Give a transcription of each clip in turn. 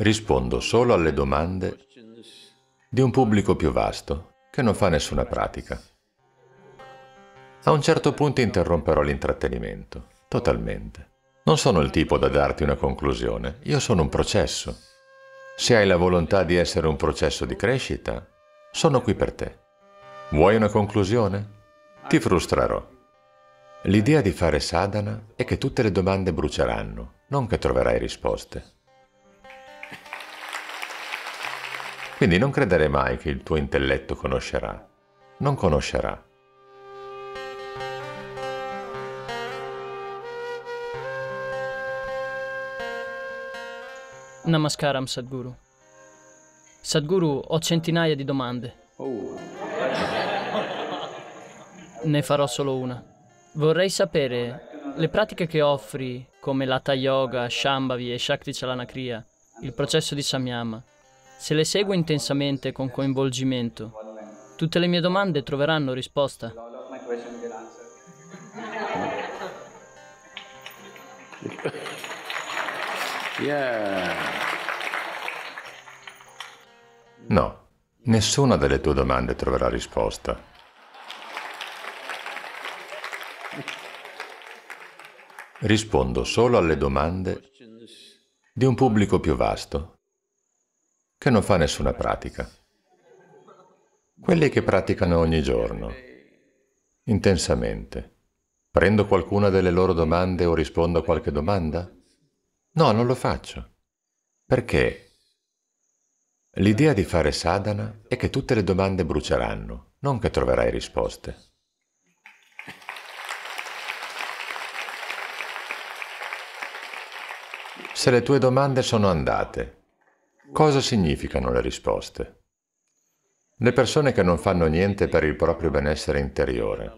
Rispondo solo alle domande di un pubblico più vasto, che non fa nessuna pratica. A un certo punto interromperò l'intrattenimento, totalmente. Non sono il tipo da darti una conclusione, io sono un processo. Se hai la volontà di essere un processo di crescita, sono qui per te. Vuoi una conclusione? Ti frustrerò. L'idea di fare sadhana è che tutte le domande bruceranno, non che troverai risposte. Quindi non credere mai che il tuo intelletto conoscerà, non conoscerà. Namaskaram Sadhguru. Sadhguru, ho centinaia di domande. Oh. Ne farò solo una. Vorrei sapere le pratiche che offri, come l'Hatha Yoga, Shambhavi e Shakti Chalanakriya, il processo di Samyama, se le seguo intensamente con coinvolgimento, tutte le mie domande troveranno risposta. No, nessuna delle tue domande troverà risposta. Rispondo solo alle domande di un pubblico più vasto che non fa nessuna pratica. Quelli che praticano ogni giorno, intensamente. Prendo qualcuna delle loro domande o rispondo a qualche domanda? No, non lo faccio. Perché l'idea di fare sadhana è che tutte le domande bruceranno, non che troverai risposte. Se le tue domande sono andate, Cosa significano le risposte? Le persone che non fanno niente per il proprio benessere interiore,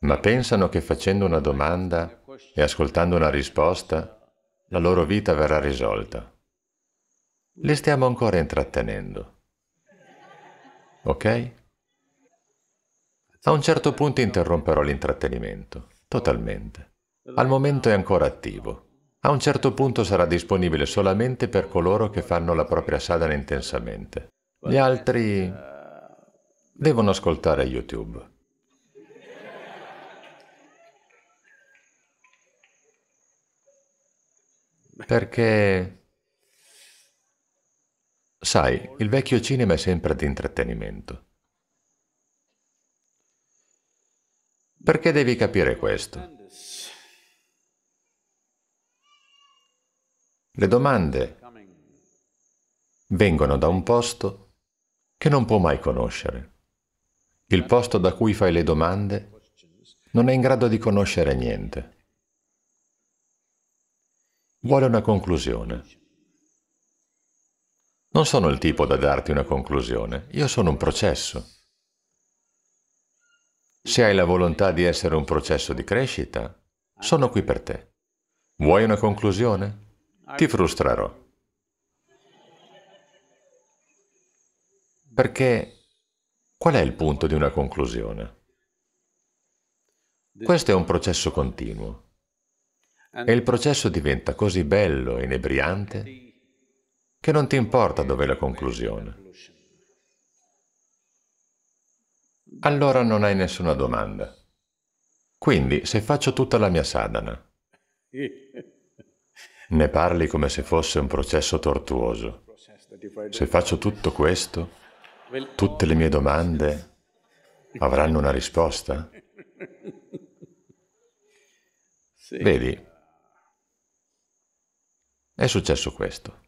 ma pensano che facendo una domanda e ascoltando una risposta, la loro vita verrà risolta. Le stiamo ancora intrattenendo. Ok? A un certo punto interromperò l'intrattenimento, totalmente. Al momento è ancora attivo. A un certo punto sarà disponibile solamente per coloro che fanno la propria sadhana intensamente. Gli altri devono ascoltare YouTube. Perché, sai, il vecchio cinema è sempre di intrattenimento. Perché devi capire questo? Le domande vengono da un posto che non può mai conoscere. Il posto da cui fai le domande non è in grado di conoscere niente. Vuole una conclusione. Non sono il tipo da darti una conclusione, io sono un processo. Se hai la volontà di essere un processo di crescita, sono qui per te. Vuoi una conclusione? ti frustrerò. Perché qual è il punto di una conclusione? Questo è un processo continuo. E il processo diventa così bello e inebriante che non ti importa dov'è la conclusione. Allora non hai nessuna domanda. Quindi, se faccio tutta la mia sadhana, ne parli come se fosse un processo tortuoso. Se faccio tutto questo, tutte le mie domande avranno una risposta? Vedi, è successo questo.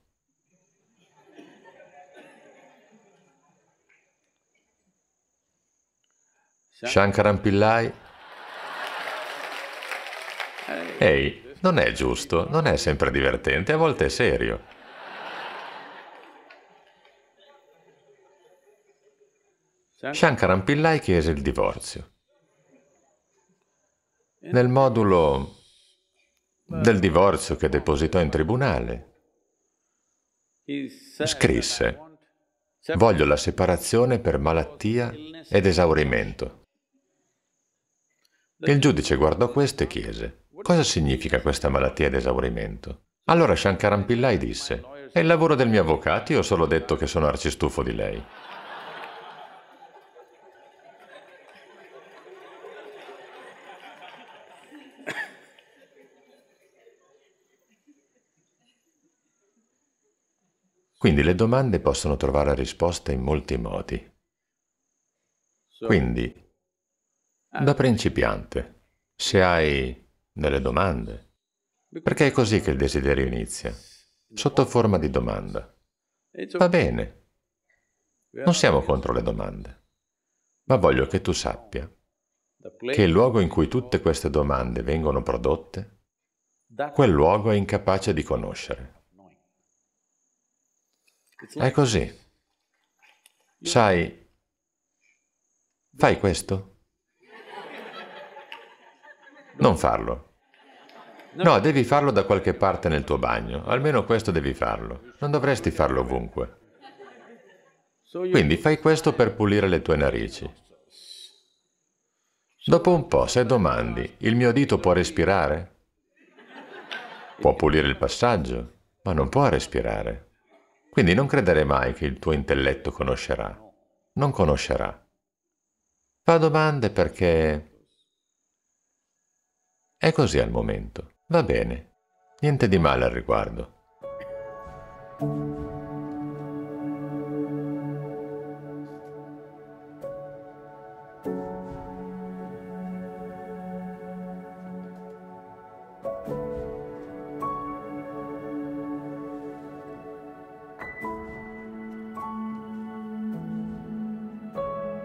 Shankaran Pillai, eh. ehi, hey. Non è giusto, non è sempre divertente, a volte è serio. Shankaran Pillai chiese il divorzio. Nel modulo del divorzio che depositò in tribunale, scrisse «Voglio la separazione per malattia ed esaurimento». Il giudice guardò questo e chiese Cosa significa questa malattia d'esaurimento? Allora Shankaran Pillai disse, è il lavoro del mio avvocato, io ho solo detto che sono arcistufo di lei. Quindi le domande possono trovare risposta in molti modi. Quindi, da principiante, se hai nelle domande. Perché è così che il desiderio inizia, sotto forma di domanda. Va bene, non siamo contro le domande, ma voglio che tu sappia che il luogo in cui tutte queste domande vengono prodotte, quel luogo è incapace di conoscere. È così. Sai, fai questo? Non farlo. No, devi farlo da qualche parte nel tuo bagno, almeno questo devi farlo. Non dovresti farlo ovunque. Quindi fai questo per pulire le tue narici. Dopo un po', se domandi, il mio dito può respirare? Può pulire il passaggio, ma non può respirare. Quindi non credere mai che il tuo intelletto conoscerà. Non conoscerà. Fa domande perché... È così al momento. Va bene, niente di male al riguardo.